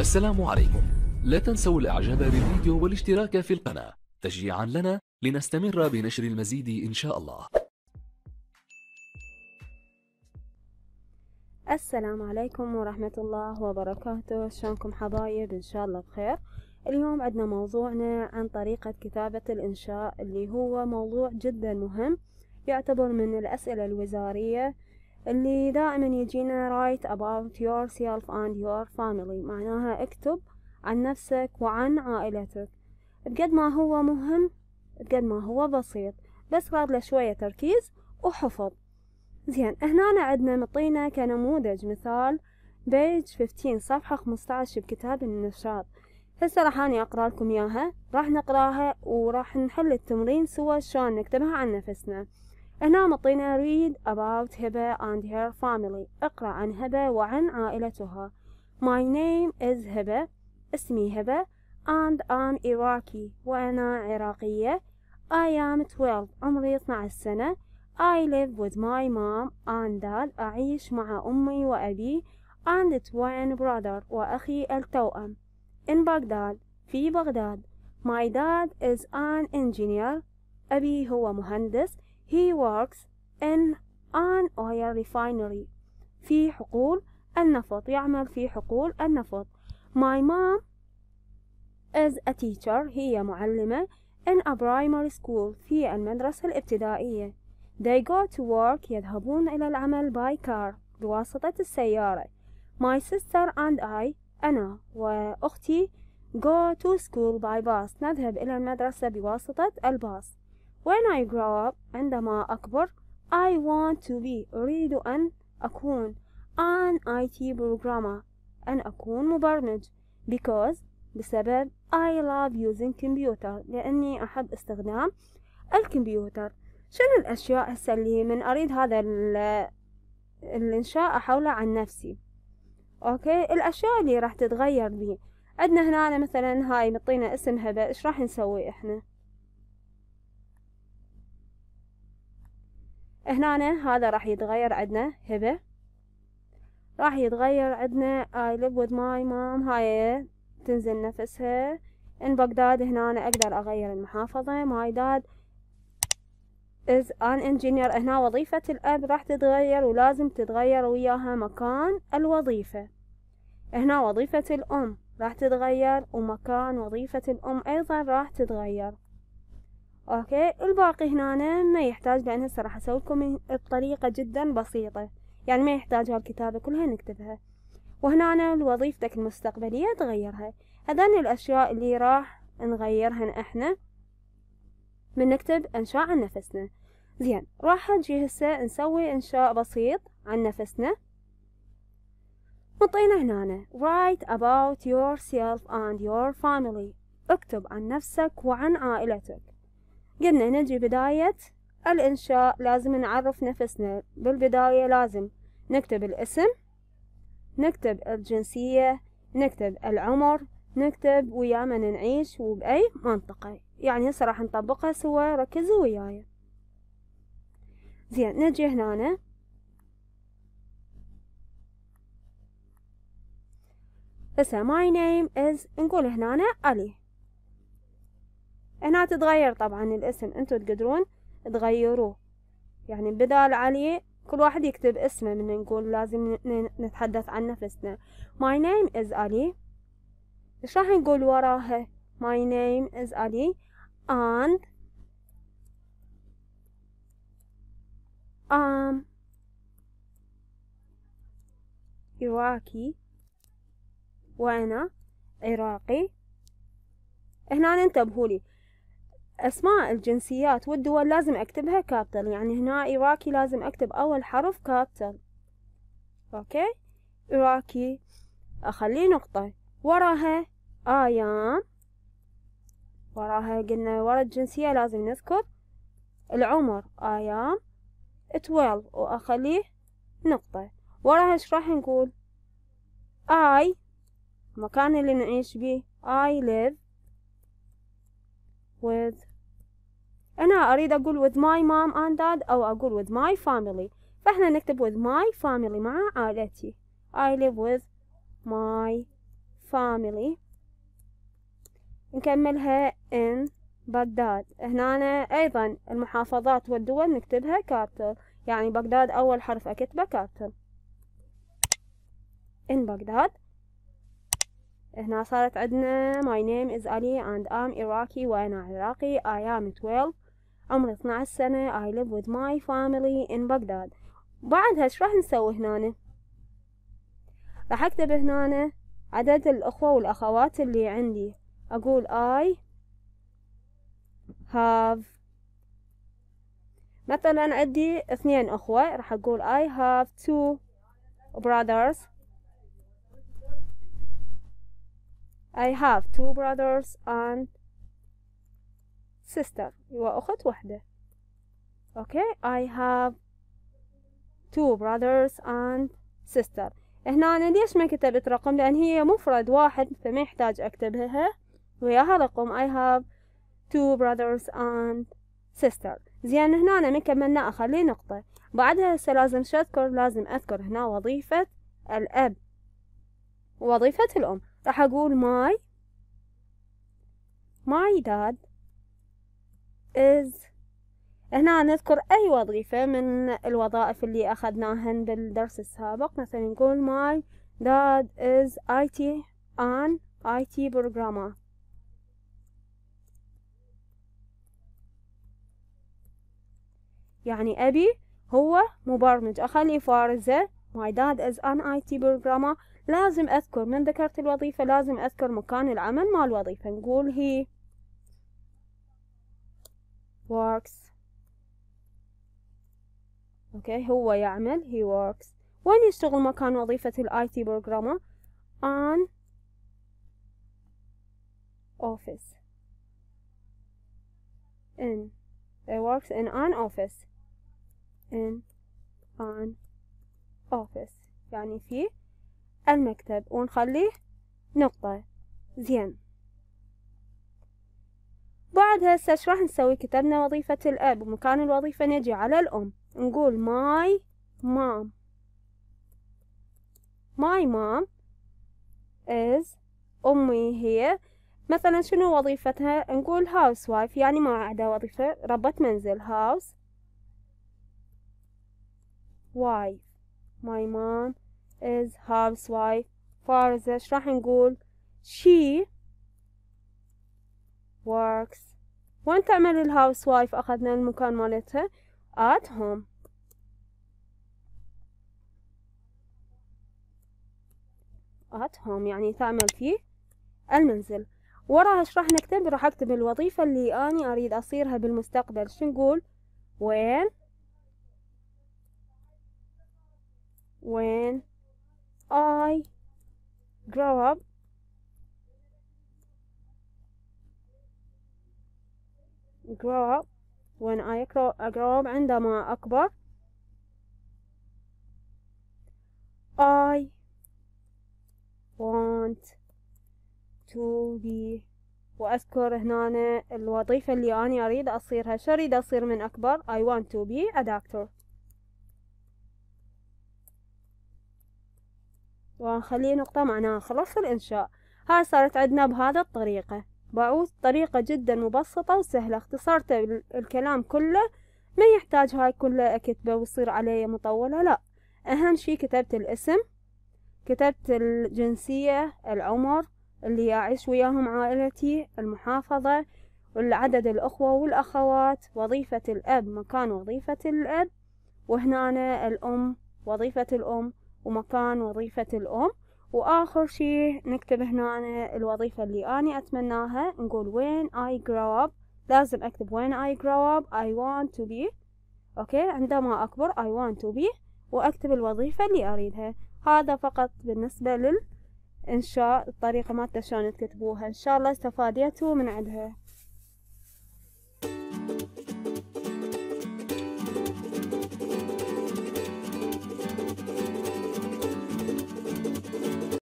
السلام عليكم لا تنسوا الاعجاب بالفيديو والاشتراك في القناة تشجيعا لنا لنستمر بنشر المزيد ان شاء الله السلام عليكم ورحمة الله وبركاته شلونكم حبايب ان شاء الله بخير اليوم عندنا موضوعنا عن طريقة كتابة الإنشاء اللي هو موضوع جدا مهم يعتبر من الأسئلة الوزارية اللي دائما يجينا write about yourself and your family معناها اكتب عن نفسك وعن عائلتك بقد ما هو مهم بقد ما هو بسيط بس راد له شوية تركيز وحفظ زين هنا عندنا مطينا كنموذج مثال بيج 15 صفحة 15 بكتاب النشاط هسه راح اني اقرا لكم اياها راح نقراها وراح نحل التمرين سوا شلون نكتبها عن نفسنا هنا مطينا read about Hiba and her family اقرأ عن هبة وعن عائلتها My name is Hiba اسمي هبة and I'm Iraqi وأنا عراقية I am 12 عمري 12 سنة I live with my mom and dad أعيش مع أمي وأبي and twin brother وأخي التوأم in Baghdad في بغداد My dad is an engineer أبي هو مهندس He works in an oil refinery في حقول النفط يعمل في حقول النفط My mom is a teacher هي معلمة in a primary school في المدرسة الابتدائية They go to work يذهبون إلى العمل by car بواسطة السيارة My sister and I أنا وأختي go to school by bus نذهب إلى المدرسة بواسطة الباص When I grow up عندما أكبر I want to be أريد أن أكون an IT programmer أن أكون مبرمج because بسبب I love using computer لأني أحب استخدام الكمبيوتر شنو الأشياء هسه اللي من أريد هذا الإنشاء أحوله عن نفسي أوكي الأشياء اللي راح تتغير بي عندنا هنا مثلا هاي مطينا اسمها بقى إيش راح نسوي إحنا هنا هذا راح يتغير عندنا هبة راح يتغير عندنا I live with my mom هاي تنزل نفسها إن بغداد هنا أنا أقدر أغير المحافظة my dad is an engineer هنا وظيفة الأب راح تتغير ولازم تتغير وياها مكان الوظيفة هنا وظيفة الأم راح تتغير ومكان وظيفة الأم أيضا راح تتغير اوكي الباقي هنا ما يحتاج لان هسه راح اسوي لكم بطريقه جدا بسيطه يعني ما يحتاج هالكتابه كلها نكتبها وهنا أنا وظيفتك المستقبليه تغيرها هذان الاشياء اللي راح نغيرهن احنا من نكتب انشاء عن نفسنا زين راح نجي هسه نسوي انشاء بسيط عن نفسنا مطينا هنا write about yourself and your family اكتب عن نفسك وعن عائلتك قلنا نجي بداية الإنشاء لازم نعرف نفسنا بالبداية لازم نكتب الاسم نكتب الجنسية نكتب العمر نكتب ويا من نعيش وبأي منطقة يعني هسه راح نطبقها سوا ركزوا وياي زين نجي هنا هسه my name is نقول هنا علي هنا تتغير طبعا الاسم انتو تقدرون تغيروه يعني بدال علي كل واحد يكتب اسمه من نقول لازم نتحدث عن نفسنا my name is Ali ايش راح نقول وراها my name is Ali and um Iraqi وأنا عراقي هنا انتبهوا لي أسماء الجنسيات والدول لازم أكتبها كابتل يعني هنا إيراكي لازم أكتب أول حرف كابتل أوكي إيراكي أخلي نقطة وراها آيام وراها قلنا ورا الجنسية لازم نذكر العمر آيام 12 وأخليه نقطة وراها إيش راح نقول I المكان اللي نعيش بيه I live with أنا أريد أقول with my mom and dad أو أقول with my family فإحنا نكتب with my family مع عائلتي I live with my family نكملها in بغداد هنا أنا أيضا المحافظات والدول نكتبها capital يعني بغداد أول حرف أكتبه capital in بغداد هنا صارت عندنا my name is Ali and I'm Iraqi وأنا عراقي I am 12 عمري 12 سنة I live with my family in Baghdad بعدها ايش راح نسوي هنا راح اكتب هنا عدد الأخوة والأخوات اللي عندي أقول I have مثلا عندي اثنين أخوة راح أقول I have two brothers I have two brothers and sister وأخت واحدة okay I have two brothers and sister هنا أنا ليش ما كتبت رقم لأن هي مفرد واحد فما يحتاج أكتبها وياها رقم I have two brothers and sister زين هنا أنا من كملنا أخلي نقطة بعدها هسه لازم شو أذكر لازم أذكر هنا وظيفة الأب وظيفة الأم راح أقول my my dad is هنا نذكر أي وظيفة من الوظائف اللي أخذناهن بالدرس السابق مثلا نقول my dad is IT an IT programmer يعني أبي هو مبرمج أخلي فارزة my dad is an IT programmer لازم أذكر من ذكرت الوظيفة لازم أذكر مكان العمل مال الوظيفة نقول هي works اوكي هو يعمل he works وين يشتغل مكان وظيفة ال IT programmer on office in it works in an office in an office يعني في المكتب ونخليه نقطة زين بعد هسه ايش راح نسوي كتبنا وظيفة الأب ومكان الوظيفة نجي على الأم نقول ماي مام ماي مام از أمي هي مثلا شنو وظيفتها نقول هاوس وايف يعني ما عندها وظيفة ربة منزل هاوس وايف ماي مام از هاوس وايف فارزة ايش راح نقول she works وين تعمل الهاوس وايف أخذنا المكان مالتها at home at home يعني تعمل في المنزل وراها ايش راح نكتب راح اكتب الوظيفة اللي اني اريد اصيرها بالمستقبل شو نقول وين وين I grow up grow up when I grow, grow up عندما أكبر I want to be وأذكر هنا الوظيفة اللي أنا أريد أصيرها شو أريد أصير من أكبر I want to be a doctor ونخليه نقطة معناها خلص الإنشاء هاي صارت عندنا بهذا الطريقة بعوز طريقة جدا مبسطة وسهلة اختصرت الكلام كله ما يحتاج هاي كلها أكتبه ويصير علي مطولة لا أهم شي كتبت الاسم كتبت الجنسية العمر اللي يعيش وياهم عائلتي المحافظة والعدد الأخوة والأخوات وظيفة الأب مكان وظيفة الأب وهنا أنا الأم وظيفة الأم ومكان وظيفة الأم وآخر شي نكتب هنا أنا الوظيفة اللي أنا أتمناها نقول when I grow up لازم أكتب when I grow up I want to be أوكي عندما أكبر I want to be وأكتب الوظيفة اللي أريدها هذا فقط بالنسبة للإنشاء الطريقة ما شلون تكتبوها إن شاء الله استفاديتوا من عندها